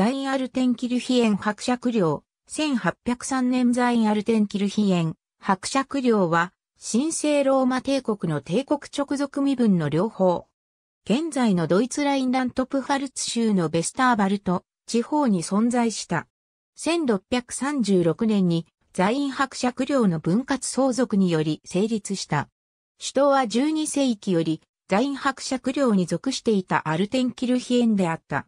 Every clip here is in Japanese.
ザインアルテンキルヒエン伯爵領、1803年ザインアルテンキルヒエン伯爵領は、神聖ローマ帝国の帝国直属身分の両方。現在のドイツラインラントプファルツ州のベスターバルト地方に存在した。1636年に在院伯爵領の分割相続により成立した。首都は12世紀より在院伯爵領に属していたアルテンキルヒエンであった。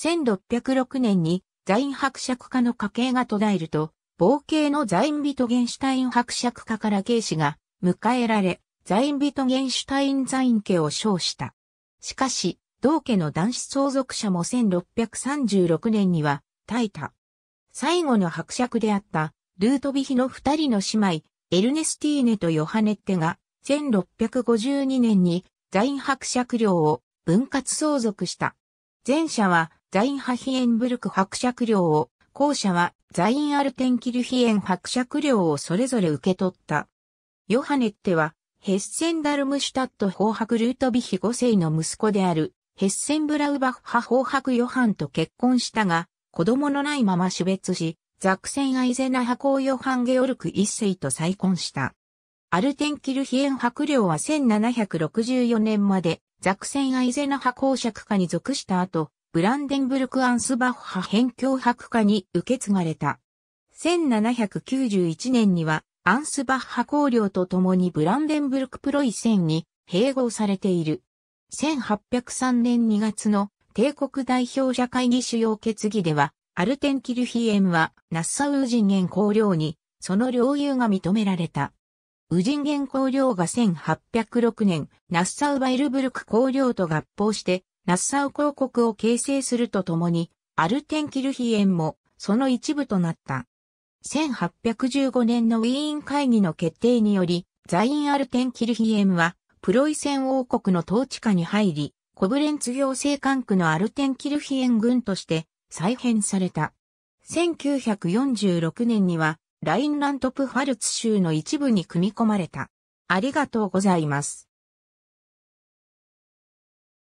1606年にザイン伯爵家の家系が途絶えると、冒険のザインビトゲンシュタイン伯爵家から慶氏が迎えられ、ザインビトゲンシュタインザイン家を称した。しかし、同家の男子相続者も1636年には、耐えた。最後の伯爵であった、ルートビヒの二人の姉妹、エルネスティーネとヨハネッテが、1652年にザイン伯爵領を分割相続した。前者は、ザインハヒエンブルク伯爵領を、後者はザインアルテンキルヒエン伯爵領をそれぞれ受け取った。ヨハネッテは、ヘッセンダルムシュタット法伯ルートビヒ5世の息子である、ヘッセンブラウバッハ法伯ヨハンと結婚したが、子供のないまま死別し、ザクセンアイゼナハ公ヨハン・ゲオルク一世と再婚した。アルテンキルヒエン伯領は1764年までザクセンアイゼナハ公爵家に属した後、ブランデンブルク・アンスバッハ辺境博化に受け継がれた。1791年には、アンスバッハ公領と共にブランデンブルク・プロイセンに併合されている。1803年2月の帝国代表者会議主要決議では、アルテン・キルヒエンはナッサウウ人ン公領に、その領有が認められた。ウジンゲン公領が1806年、ナッサウバイルブルク公領と合法して、ナッサウ公国を形成するとともに、アルテンキルヒエンもその一部となった。1815年のウィーン会議の決定により、ザイン・アルテンキルヒエンは、プロイセン王国の統治下に入り、コブレンツ行政管区のアルテンキルヒエン軍として再編された。1946年には、ラインラントプファルツ州の一部に組み込まれた。ありがとうございます。